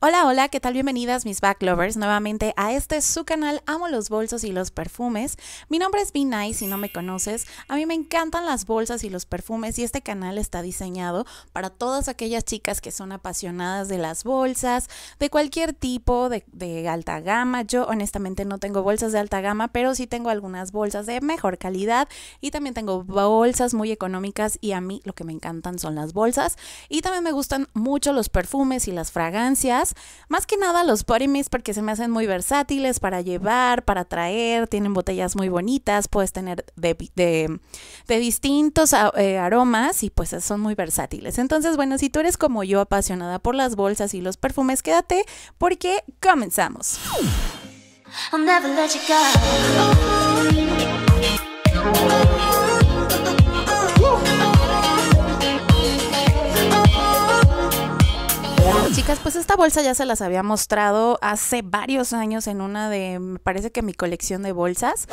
Hola, hola, ¿qué tal? Bienvenidas mis back lovers nuevamente a este su canal Amo los bolsos y los perfumes. Mi nombre es Vinay, si no me conoces. A mí me encantan las bolsas y los perfumes y este canal está diseñado para todas aquellas chicas que son apasionadas de las bolsas, de cualquier tipo, de, de alta gama. Yo honestamente no tengo bolsas de alta gama, pero sí tengo algunas bolsas de mejor calidad y también tengo bolsas muy económicas y a mí lo que me encantan son las bolsas y también me gustan mucho los perfumes y las fragancias. Más que nada los body mist porque se me hacen muy versátiles para llevar, para traer, tienen botellas muy bonitas, puedes tener de, distintos ah, eh, aromas y pues son muy versátiles. Entonces, bueno, si tú eres como yo apasionada por las bolsas y los perfumes, quédate porque comenzamos. pues esta bolsa ya se las había mostrado hace varios años en una de, me parece que mi colección de bolsas.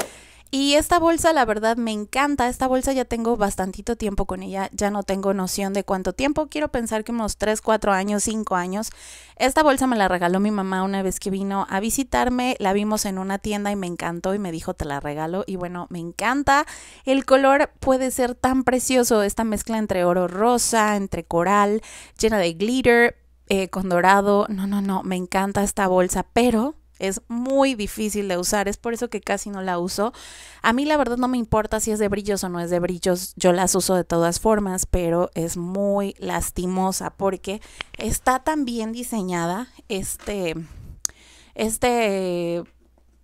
Y esta bolsa, la verdad, me encanta. Esta bolsa ya tengo bastantito tiempo con ella. Ya no tengo noción de cuánto tiempo. Quiero pensar que unos 3, 4 años, 5 años. Esta bolsa me la regaló mi mamá una vez que vino a visitarme. La vimos en una tienda y me encantó y me dijo, te la regalo. Y bueno, me encanta. El color puede ser tan precioso. Esta mezcla entre oro rosa, entre coral, llena de glitter. Eh, con dorado, no, no, no, me encanta esta bolsa, pero es muy difícil de usar, es por eso que casi no la uso. A mí la verdad no me importa si es de brillos o no es de brillos, yo las uso de todas formas, pero es muy lastimosa porque está tan bien diseñada este, este,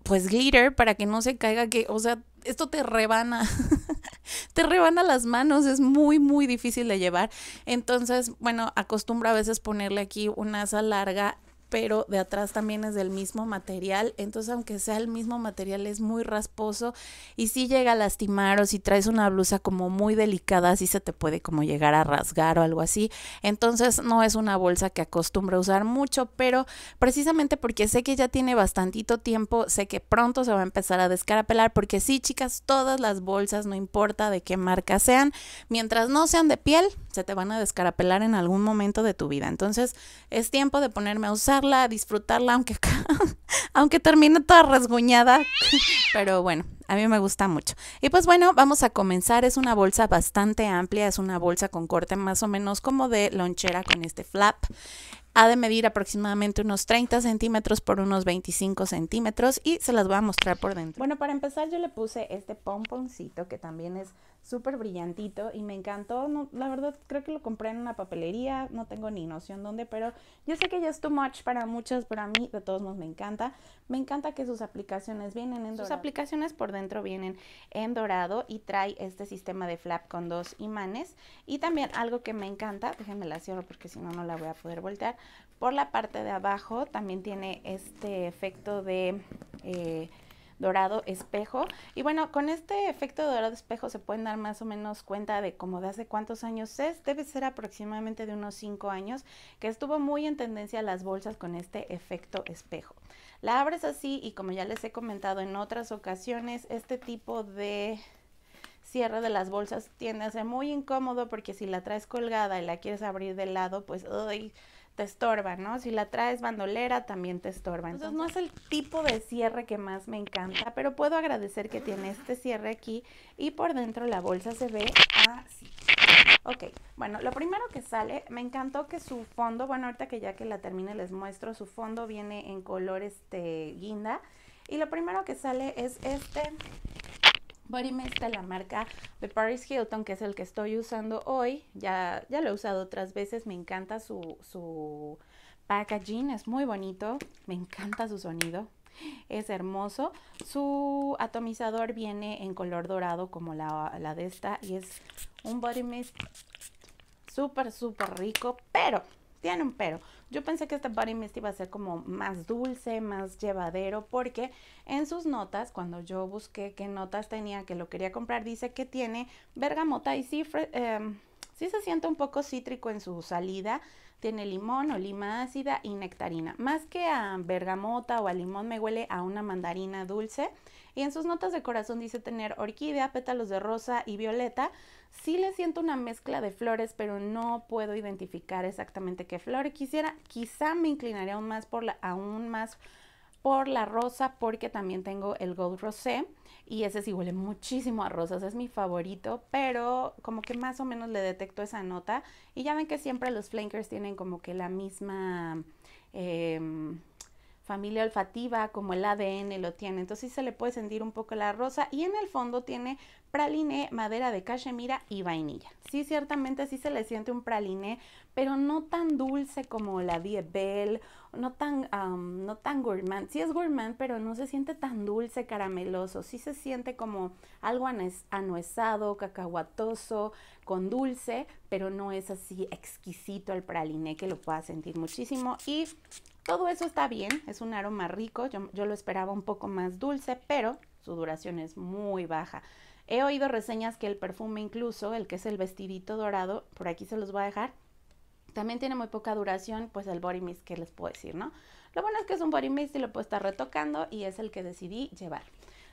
pues glitter para que no se caiga que, o sea, esto te rebana. te rebana las manos, es muy, muy difícil de llevar. Entonces, bueno, acostumbro a veces ponerle aquí una asa larga pero de atrás también es del mismo material. Entonces, aunque sea el mismo material, es muy rasposo y si sí llega a lastimar o si traes una blusa como muy delicada, así se te puede como llegar a rasgar o algo así. Entonces, no es una bolsa que acostumbro usar mucho, pero precisamente porque sé que ya tiene bastantito tiempo, sé que pronto se va a empezar a descarapelar porque sí, chicas, todas las bolsas, no importa de qué marca sean, mientras no sean de piel, te van a descarapelar en algún momento de tu vida. Entonces es tiempo de ponerme a usarla, a disfrutarla, aunque, aunque termine toda rasguñada. Pero bueno, a mí me gusta mucho. Y pues bueno, vamos a comenzar. Es una bolsa bastante amplia, es una bolsa con corte más o menos como de lonchera con este flap ha de medir aproximadamente unos 30 centímetros por unos 25 centímetros y se las voy a mostrar por dentro. Bueno, para empezar yo le puse este pomponcito que también es súper brillantito y me encantó. la verdad, creo que lo compré en una papelería, no tengo ni noción dónde, pero yo sé que ya es too much para muchos, pero a mí de todos modos me encanta. Me encanta que sus aplicaciones vienen en dorado. Sus aplicaciones por dentro vienen en dorado y trae este sistema de flap con dos imanes. Y también algo que me encanta, déjenme la cierro porque si no, no la voy a poder voltear. Por la parte de abajo también tiene este efecto de... Eh, dorado espejo. Y bueno, con este efecto dorado espejo se pueden dar más o menos cuenta de cómo de hace cuántos años es. Debe ser aproximadamente de unos 5 años que estuvo muy en tendencia las bolsas con este efecto espejo. La abres así y como ya les he comentado en otras ocasiones, este tipo de cierre de las bolsas tiende a ser muy incómodo porque si la traes colgada y la quieres abrir de lado, pues ¡ay! te estorba, ¿no? Si la traes bandolera, también te estorba. Entonces no es el tipo de cierre que más me encanta, pero puedo agradecer que tiene este cierre aquí y por dentro la bolsa se ve así. Ok, bueno, lo primero que sale, me encantó que su fondo, bueno, ahorita que ya que la termine les muestro, su fondo viene en color este guinda. Y lo primero que sale es este Body Mist de la marca de Paris Hilton, que es el que estoy usando hoy. Ya, ya lo he usado otras veces, me encanta su, packaging, es muy bonito, me encanta su sonido, es hermoso. Su atomizador viene en color dorado como la, la de esta y es un body mist súper, súper rico, pero tienen un pero. Yo pensé que este body mist iba a ser como más dulce, más llevadero, porque en sus notas, cuando yo busqué qué notas tenía, que lo quería comprar, dice que tiene bergamota y sí, em, sí se siente un poco cítrico en su salida, tiene limón o lima ácida y nectarina. Más que a bergamota o a limón me huele a una mandarina dulce. Y en sus notas de corazón dice tener orquídea, pétalos de rosa y violeta. Sí le siento una mezcla de flores, pero no puedo identificar exactamente qué flor quisiera. Quizá me inclinaría aún más por la aún más por la rosa porque también tengo el Gold Rosé y ese sí huele muchísimo a rosas, es mi favorito, pero como que más o menos le detecto esa nota y ya ven que siempre los flankers tienen como que la misma em, familia olfativa como el ADN lo tiene, entonces sí se le puede sentir un poco la rosa y en el fondo tiene praliné, madera de cachemira y vainilla. Sí, ciertamente sí se le siente un praliné, pero no tan dulce como la Diebel, no tan, no tan gourmand. Sí es gourmand, pero no se siente tan dulce, carameloso. Sí se siente como algo anuesado, cacahuatoso, con dulce, pero no es así exquisito el praliné que lo pueda sentir muchísimo. Y todo eso está bien, es un aroma rico. Yo, yo lo esperaba un poco más dulce, pero su duración es muy baja. He oído reseñas que el perfume incluso, el que es el vestidito dorado, por aquí se los voy a dejar, también tiene muy poca duración, pues el body mist que les puedo decir, ¿no? Lo bueno es que es un body mist y lo puedo estar retocando y es el que decidí llevar.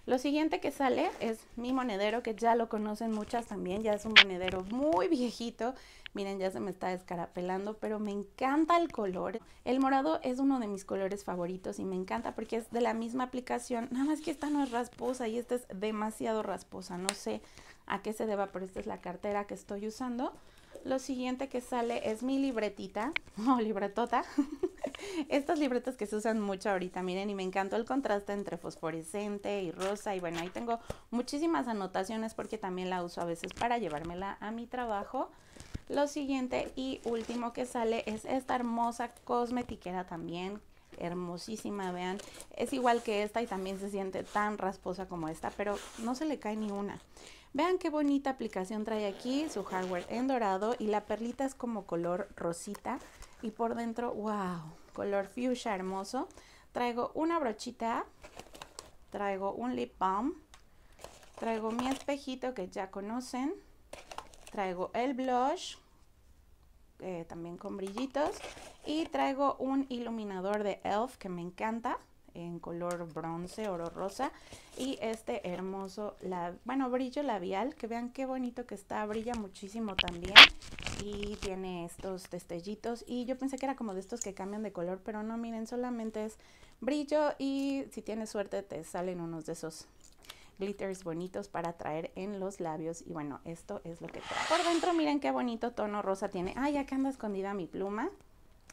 Lo siguiente que sale es mi monedero, que ya lo conocen muchas también, ya es un monedero muy viejito. Miren, ya se me está descarapelando, pero me encanta el color. El morado es uno de mis colores favoritos y me encanta porque es de la misma aplicación, nada más que esta no es rasposa y esta es demasiado rasposa, no sé a qué se deba, pero esta es la cartera que estoy usando. Lo siguiente que sale es mi libretita o libretota Estas libretas que se usan mucho ahorita, miren, y me encantó el contraste entre fosforescente y rosa. Y bueno, ahí tengo muchísimas anotaciones porque también la uso a veces para llevármela a mi trabajo. Lo siguiente y último que sale es esta hermosa cosmetiquera también, hermosísima, vean, es igual que esta y también se siente tan rasposa como esta, pero no se le cae ni una. Vean qué bonita aplicación trae aquí, su hardware en dorado y la perlita es como color rosita y por dentro, wow, color fuchsia hermoso. Traigo una brochita, traigo un lip balm, traigo mi espejito que ya conocen, traigo el blush, eh, también con brillitos, y traigo un iluminador de ELF que me encanta en color bronce, oro rosa y este hermoso, la, bueno, brillo labial, que vean qué bonito que está, brilla muchísimo también y tiene estos destellitos y yo pensé que era como de estos que cambian de color, pero no, miren, solamente es brillo y si tienes suerte te salen unos de esos glitters bonitos para traer en los labios y bueno, esto es lo que trae. Por dentro miren qué bonito tono rosa tiene. Ay, acá anda escondida mi pluma.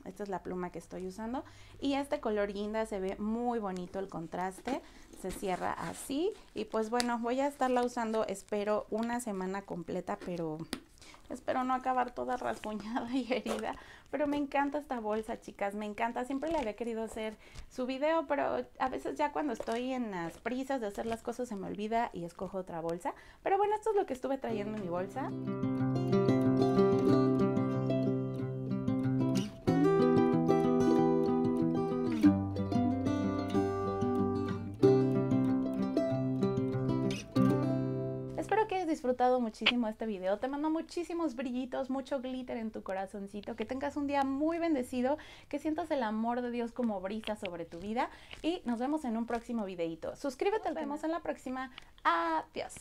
Esta es la pluma que estoy usando. Y este color guinda se ve muy bonito el contraste. Se cierra así. Y pues bueno, voy a estarla usando, espero, una semana completa, pero Espero no acabar toda rasguñada y herida, pero me encanta esta bolsa, chicas, me encanta. Siempre le había querido hacer su video, pero a veces ya cuando estoy en las prisas de hacer las cosas se me olvida y escojo otra bolsa. Pero bueno, esto es lo que estuve trayendo en mi bolsa. Espero que hayas disfrutado muchísimo este video. Te mando muchísimos brillitos, mucho glitter en tu corazoncito. Que tengas un día muy bendecido, que sientas el amor de Dios como brisa sobre tu vida. Y nos vemos en un próximo videito. Suscríbete, nos vemos en la próxima. Adiós.